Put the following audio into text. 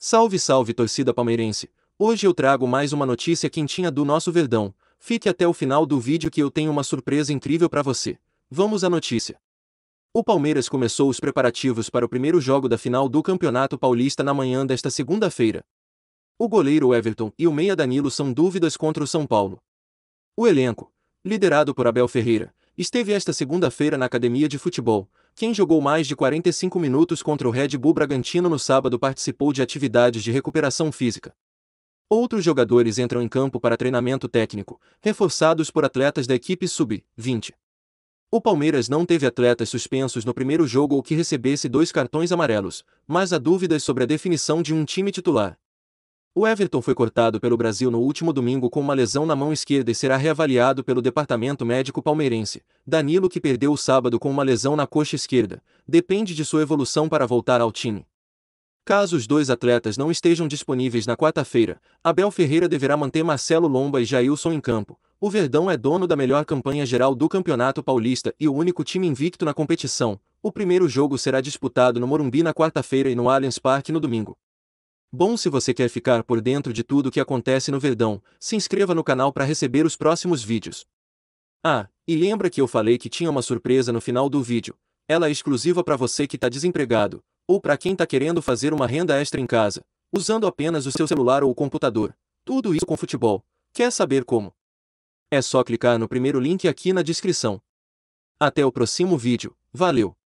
Salve, salve torcida palmeirense! Hoje eu trago mais uma notícia quentinha do nosso Verdão. Fique até o final do vídeo que eu tenho uma surpresa incrível para você. Vamos à notícia. O Palmeiras começou os preparativos para o primeiro jogo da final do Campeonato Paulista na manhã desta segunda-feira. O goleiro Everton e o meia Danilo são dúvidas contra o São Paulo. O elenco, liderado por Abel Ferreira, esteve esta segunda-feira na academia de futebol. Quem jogou mais de 45 minutos contra o Red Bull Bragantino no sábado participou de atividades de recuperação física. Outros jogadores entram em campo para treinamento técnico, reforçados por atletas da equipe sub-20. O Palmeiras não teve atletas suspensos no primeiro jogo ou que recebesse dois cartões amarelos, mas há dúvidas sobre a definição de um time titular. O Everton foi cortado pelo Brasil no último domingo com uma lesão na mão esquerda e será reavaliado pelo Departamento Médico Palmeirense. Danilo, que perdeu o sábado com uma lesão na coxa esquerda, depende de sua evolução para voltar ao time. Caso os dois atletas não estejam disponíveis na quarta-feira, Abel Ferreira deverá manter Marcelo Lomba e Jailson em campo. O Verdão é dono da melhor campanha geral do Campeonato Paulista e o único time invicto na competição. O primeiro jogo será disputado no Morumbi na quarta-feira e no Allianz Parque no domingo. Bom se você quer ficar por dentro de tudo o que acontece no Verdão, se inscreva no canal para receber os próximos vídeos. Ah, e lembra que eu falei que tinha uma surpresa no final do vídeo. Ela é exclusiva para você que está desempregado, ou para quem está querendo fazer uma renda extra em casa, usando apenas o seu celular ou computador. Tudo isso com futebol. Quer saber como? É só clicar no primeiro link aqui na descrição. Até o próximo vídeo. Valeu!